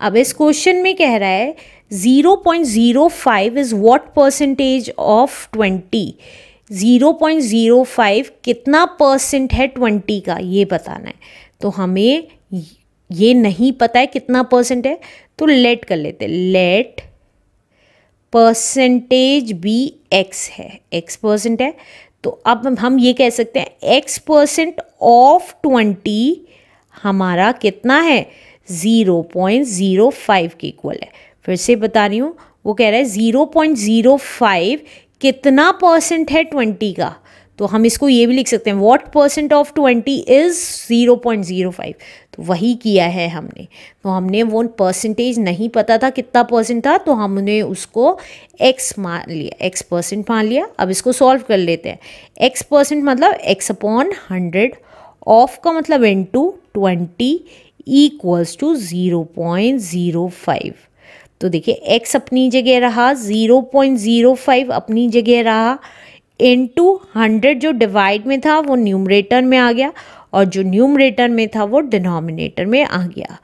अब इस क्वेश्चन में कह रहा है 0.05 is what percentage of twenty zero point zero five कितना परसेंट है ट्वेंटी का ये बताना है तो हमें ये नहीं पता है कितना परसेंट है तो लेट कर लेते लेट परसेंटेज बी एक्स है एक्स परसेंट है तो अब हम ये कह सकते हैं एक्स परसेंट ऑफ ट्वेंटी हमारा कितना है ज़ीरो पॉइंट ज़ीरो फाइव के इक्वल है फिर से बता रही हूँ वो कह रहा है ज़ीरो पॉइंट ज़ीरो फाइव कितना परसेंट है ट्वेंटी का तो हम इसको ये भी लिख सकते हैं what percent of twenty is zero point zero five तो वही किया है हमने तो हमने वो परसेंटेज नहीं पता था कितना परसेंट था तो हमने उसको एक्स मान लिया एक्स परसेंट मान लिया अब इसको सॉल्व कर लेते हैं एक्स परसेंट मतलब एक्स अपॉन हंड्रेड ऑफ का मतलब into twenty equals to zero point zero five तो देखिए एक्स अपनी जगह रहा ज़ीरो पॉइंट ज़ीरो फाइव अपनी जगह रहा इन टू हंड्रेड जो डिवाइड में था वो न्यूमरेटर में आ गया और जो न्यूमरेटर में था वो डिनोमिनेटर में आ गया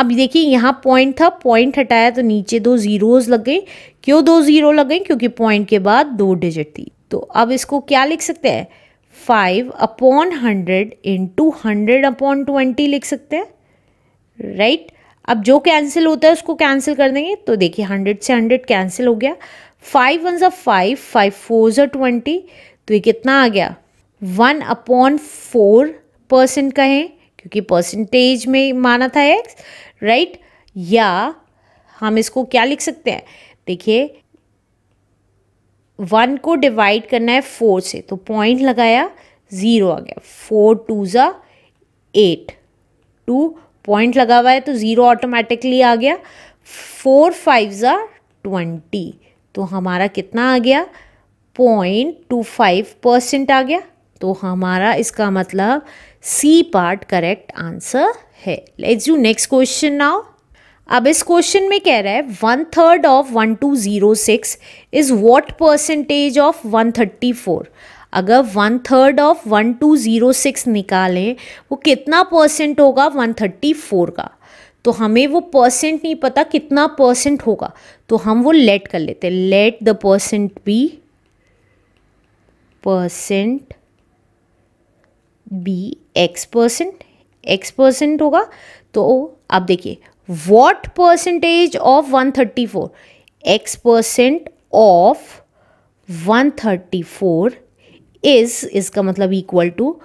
अब देखिए यहाँ पॉइंट था पॉइंट हटाया तो नीचे दो ज़ीरोज़ लग गए क्यों दो ज़ीरो लग गए क्योंकि पॉइंट के बाद दो डिजिट थी तो अब इसको क्या लिख सकते हैं five upon hundred into hundred upon twenty लिख सकते हैं राइट अब जो कैंसिल होता है उसको कैंसिल कर देंगे तो देखिए हंड्रेड से हंड्रेड कैंसिल हो गया फाइव वन जो फाइव फाइव फोर जो ट्वेंटी तो ये कितना आ गया वन अपॉन फोर परसेंट कहें क्योंकि परसेंटेज में माना था एक्स राइट या हम इसको क्या लिख सकते हैं देखिए वन को डिवाइड करना है फोर से तो पॉइंट लगाया ज़ीरो आ गया फोर टू ज़ा एट टू पॉइंट लगा हुआ है तो ज़ीरो ऑटोमेटिकली आ गया फोर फाइव ज़ा ट्वेंटी तो हमारा कितना आ गया पॉइंट टू फाइव परसेंट आ गया तो हमारा इसका मतलब सी पार्ट करेक्ट आंसर है let's do next question now अब इस क्वेश्चन में कह रहा है one third of one two zero six is what percentage of one thirty four अगर one third of one two zero six निकालें वो कितना परसेंट होगा वन थर्टी फोर का तो हमें वो परसेंट नहीं पता कितना परसेंट होगा तो हम वो लेट कर लेते हैं let the percent be percent be X percent X percent होगा तो आप देखिए thirty four X 134 of one thirty four is इसका मतलब equal to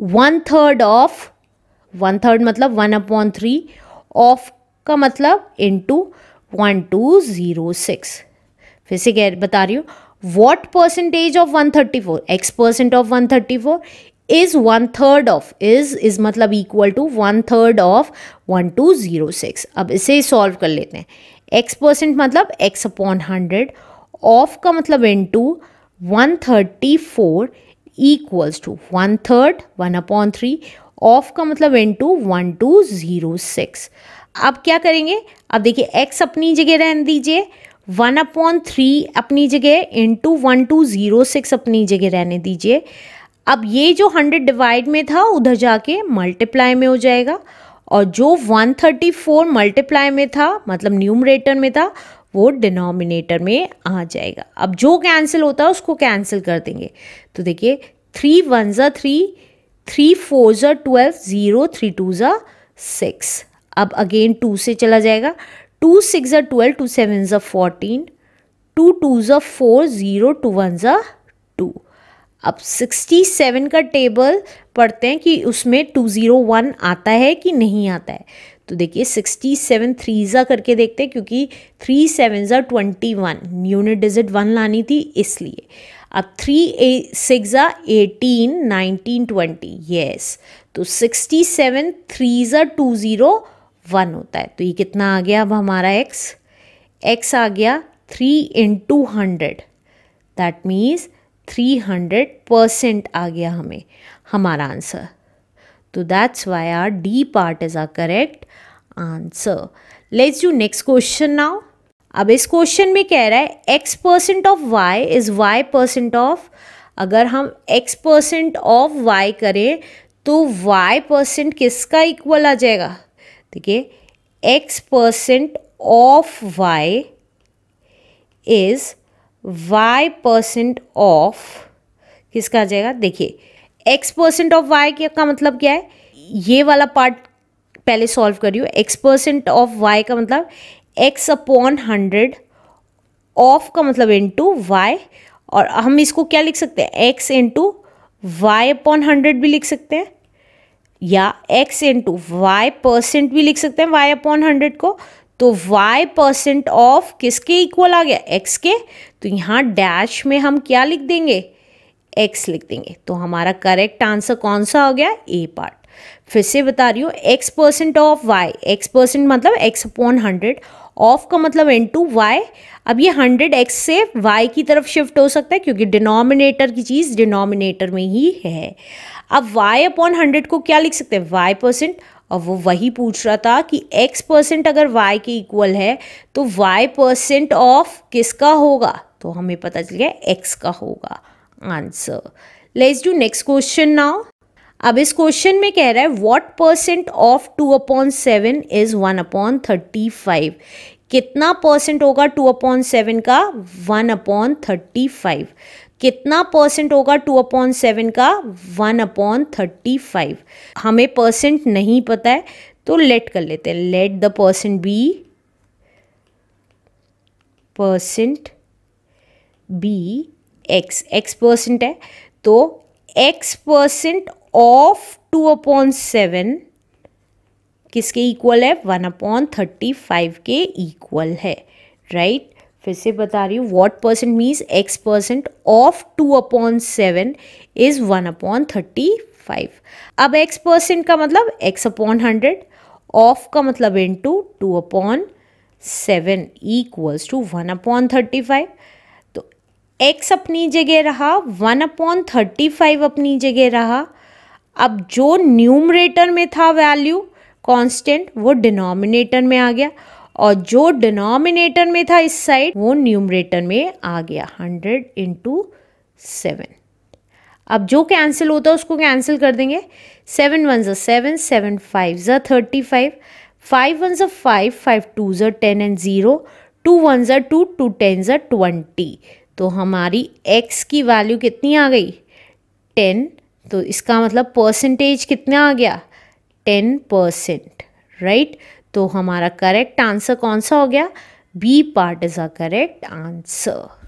one third of one third मतलब वन अपॉन थ्री ऑफ का मतलब into one two zero six फिर से कह बता रही हूँ what percentage of one thirty four X percent of one thirty four is one third of is is मतलब equal to one third of one two zero six अब इसे solve कर लेते हैं एक्स परसेंट मतलब एक्स अपॉन हंड्रेड ऑफ का मतलब into one thirty four equals to one third one upon three of का मतलब into one two zero six अब क्या करेंगे अब देखिए एक्स अपनी जगह रहने दीजिए वन अपॉन थ्री अपनी जगह into one two zero six अपनी जगह रहने दीजिए अब ये जो हंड्रेड डिवाइड में था उधर जाके मल्टीप्लाई में हो जाएगा और जो 134 मल्टीप्लाई में था मतलब न्यूमरेटर में था वो डिनोमिनेटर में आ जाएगा अब जो कैंसिल होता है उसको कैंसिल कर देंगे तो देखिए थ्री वन ज़ा थ्री थ्री फोर ज़ा ट्वेल्व ज़ीरो थ्री टू ज़ा सिक्स अब अगेन टू से चला जाएगा टू सिक्स ज़ा ट्वेल्व टू सेवन ज़ा फोर्टीन टू टू ज़ा फोर ज़ीरो टू वन ज़ा टू अब 67 का टेबल पढ़ते हैं कि उसमें 201 आता है कि नहीं आता है तो देखिए 67 सेवन थ्रीज़ा करके देखते हैं क्योंकि थ्री सेवन ज़ा twenty one unit digit one लानी थी इसलिए अब थ्री ए सिक्स ज़ा एटीन नाइनटीन ट्वेंटी येस तो सिक्सटी सेवन थ्री ज़ा टू ज़ीरो वन होता है तो ये कितना आ गया अब हमारा एक्स एक्स आ गया three into hundred that means three hundred percent आ गया हमें हमारा आंसर तो that's why our D part is our correct answer let's you next question now अब इस क्वेश्चन में कह रहा है X percent of Y is Y percent of अगर हम एक्स परसेंट ऑफ वाई करें तो वाई परसेंट किसका इक्वल आ जाएगा देखिए X percent of Y is Y percent of किसका आ जाएगा देखिए एक्स परसेंट ऑफ वाई का मतलब क्या है ये वाला पार्ट पहले सॉल्व करियो एक्स परसेंट ऑफ वाई का मतलब एक्स अपॉन हंड्रेड ऑफ का मतलब इंटू वाई और हम इसको क्या लिख सकते हैं X into Y upon hundred भी लिख सकते हैं या एक्स इंटू वाई परसेंट भी लिख सकते हैं वाई अपॉन हंड्रेड को तो वाई परसेंट ऑफ किसके इक्वल आ गया एक्स के तो यहाँ डैश में हम क्या लिख देंगे एक्स लिख देंगे तो हमारा करेक्ट आंसर कौन सा हो गया ए पार्ट फिर से बता रही हूँ X percent of Y X percent मतलब एक्स अपॉन हंड्रेड ऑफ का मतलब इन टू वाई अब ये हंड्रेड एक्स से वाई की तरफ शिफ्ट हो सकता है क्योंकि डिनोमिनेटर की चीज़ डिनोमिनेटर में ही है अब वाई अपॉन हंड्रेड को क्या लिख सकते हैं वाई परसेंट और वो वही पूछ रहा था कि x परसेंट अगर y के इक्वल है तो y परसेंट ऑफ किसका होगा तो हमें पता चल गया एक्स का होगा answer let's do next question now अब इस क्वेश्चन में कह रहा है what percent of two upon seven is one upon thirty five कितना परसेंट होगा टू अपॉन सेवन का वन अपॉन थर्टी फाइव कितना परसेंट होगा टू अपॉन सेवन का वन अपॉन थर्टी फाइव हमें परसेंट नहीं पता है तो लेट कर लेते हैं let the percent be percent be x x percent है तो x percent of two upon seven किसके इक्वल है वन अपॉन थर्टी फाइव के इक्वल है राइट right? फिर से बता रही हूँ what percent means x percent of two upon seven is one upon thirty five अब एक्स परसेंट का मतलब एक्स अपॉन हंड्रेड ऑफ का मतलब two two upon seven equals to one upon thirty five x अपनी जगह रहा one upon thirty five अपनी जगह रहा अब जो न्यूमरेटर में था वैल्यू कांस्टेंट वो डिनोमिनेटर में आ गया और जो डिनोमिनेटर में था इस साइड वो न्यूमरेटर में आ गया हंड्रेड इंटू सेवन अब जो कैंसिल होता है उसको कैंसिल कर देंगे सेवन वन ज़ा सेवन सेवन फाइव ज़ा थर्टी फाइव फाइव वन ज़ा फाइव फाइव टू ज़ा ten and zero two one ज़ा टू टू टेन ज़ा ट्वेंटी तो हमारी एक्स की वैल्यू कितनी आ गई टेन तो इसका मतलब परसेंटेज कितना आ गया टेन परसेंट राइट तो हमारा करेक्ट आंसर कौन सा हो गया B part is a correct answer